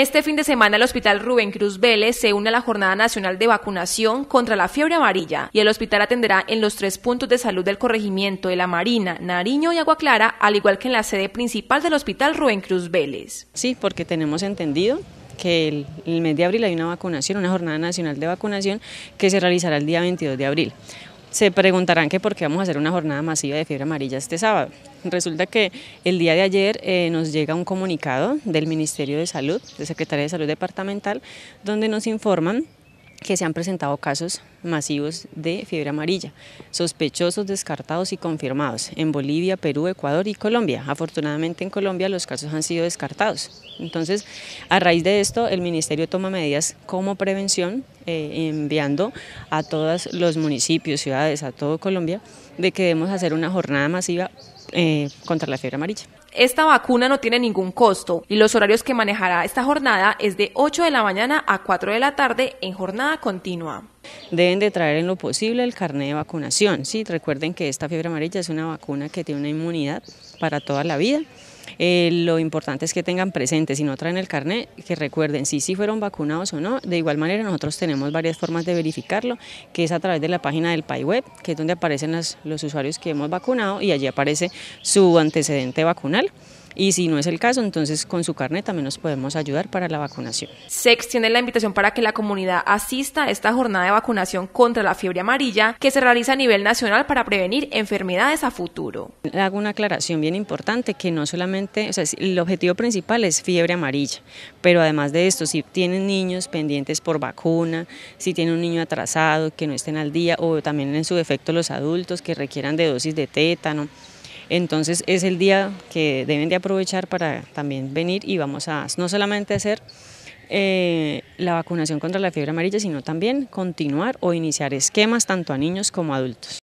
Este fin de semana el Hospital Rubén Cruz Vélez se une a la Jornada Nacional de Vacunación contra la Fiebre Amarilla y el hospital atenderá en los tres puntos de salud del corregimiento de La Marina, Nariño y Agua Clara, al igual que en la sede principal del Hospital Rubén Cruz Vélez. Sí, porque tenemos entendido que el, el mes de abril hay una vacunación, una jornada nacional de vacunación que se realizará el día 22 de abril. Se preguntarán que por qué vamos a hacer una jornada masiva de fiebre amarilla este sábado. Resulta que el día de ayer eh, nos llega un comunicado del Ministerio de Salud, de Secretaría de Salud Departamental, donde nos informan que se han presentado casos masivos de fiebre amarilla, sospechosos, descartados y confirmados en Bolivia, Perú, Ecuador y Colombia. Afortunadamente en Colombia los casos han sido descartados. Entonces, a raíz de esto, el Ministerio toma medidas como prevención eh, enviando a todos los municipios, ciudades, a todo Colombia, de que debemos hacer una jornada masiva eh, contra la fiebre amarilla. Esta vacuna no tiene ningún costo y los horarios que manejará esta jornada es de 8 de la mañana a 4 de la tarde en jornada continua. Deben de traer en lo posible el carnet de vacunación. Sí, recuerden que esta fiebre amarilla es una vacuna que tiene una inmunidad para toda la vida eh, lo importante es que tengan presente, si no traen el carnet, que recuerden si sí fueron vacunados o no. De igual manera, nosotros tenemos varias formas de verificarlo, que es a través de la página del web, que es donde aparecen los usuarios que hemos vacunado y allí aparece su antecedente vacunal y si no es el caso, entonces con su carne también nos podemos ayudar para la vacunación. Se extiende la invitación para que la comunidad asista a esta jornada de vacunación contra la fiebre amarilla que se realiza a nivel nacional para prevenir enfermedades a futuro. Hago una aclaración bien importante que no solamente, o sea, el objetivo principal es fiebre amarilla, pero además de esto, si tienen niños pendientes por vacuna, si tienen un niño atrasado que no estén al día o también en su defecto los adultos que requieran de dosis de tétano, entonces es el día que deben de aprovechar para también venir y vamos a no solamente hacer eh, la vacunación contra la fiebre amarilla, sino también continuar o iniciar esquemas tanto a niños como a adultos.